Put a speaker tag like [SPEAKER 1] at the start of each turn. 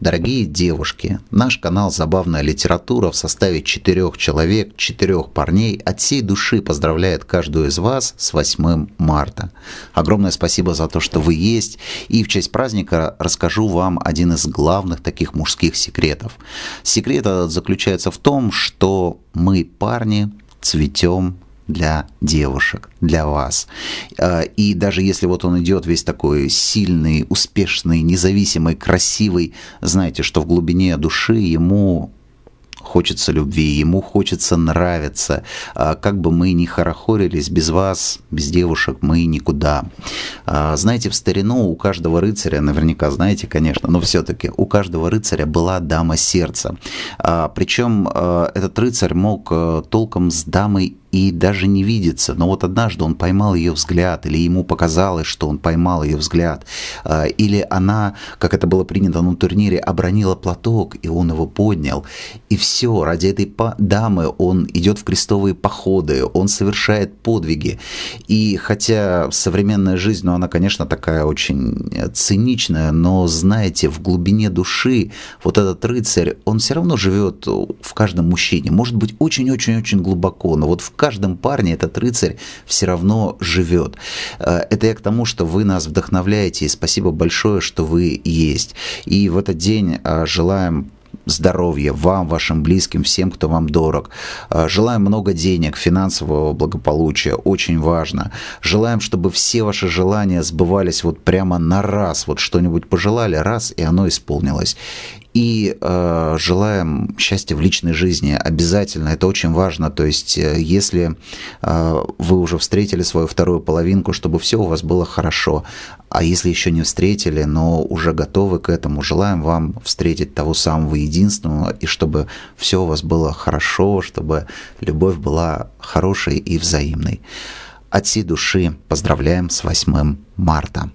[SPEAKER 1] Дорогие девушки, наш канал «Забавная литература» в составе четырех человек, четырех парней от всей души поздравляет каждую из вас с 8 марта. Огромное спасибо за то, что вы есть, и в честь праздника расскажу вам один из главных таких мужских секретов. Секрет этот заключается в том, что мы, парни, цветем для девушек, для вас. Э, и даже если вот он идет весь такой сильный, успешный, независимый, красивый, знаете, что в глубине души ему хочется любви, ему хочется нравиться. Э, как бы мы ни хорохорились, без вас, без девушек мы никуда. Э, знаете, в старину у каждого рыцаря, наверняка знаете, конечно, но все-таки у каждого рыцаря была дама сердца. Причем этот рыцарь мог толком с дамой и даже не видится. Но вот однажды он поймал ее взгляд, или ему показалось, что он поймал ее взгляд, э, или она, как это было принято на турнире, обронила платок, и он его поднял. И все, ради этой дамы он идет в крестовые походы, он совершает подвиги. И хотя современная жизнь, ну она, конечно, такая очень циничная, но, знаете, в глубине души вот этот рыцарь, он все равно живет в каждом мужчине. Может быть, очень-очень-очень глубоко, но вот в каждом парне этот рыцарь все равно живет. Э, это я к тому, что вы нас вдохновляете, и спасибо большое, что вы есть. И в этот день э, желаем здоровья вам, вашим близким, всем, кто вам дорог. Э, желаем много денег, финансового благополучия, очень важно. Желаем, чтобы все ваши желания сбывались вот прямо на раз, вот что-нибудь пожелали, раз, и оно исполнилось. И э, желаем счастья в личной жизни обязательно, это очень важно. То есть, э, если э, вы уже встретили свою вторую половинку, чтобы все у вас было хорошо. А если еще не встретили, но уже готовы к этому, желаем вам встретить того самого единственного, и чтобы все у вас было хорошо, чтобы любовь была хорошей и взаимной. От всей души поздравляем с 8 марта.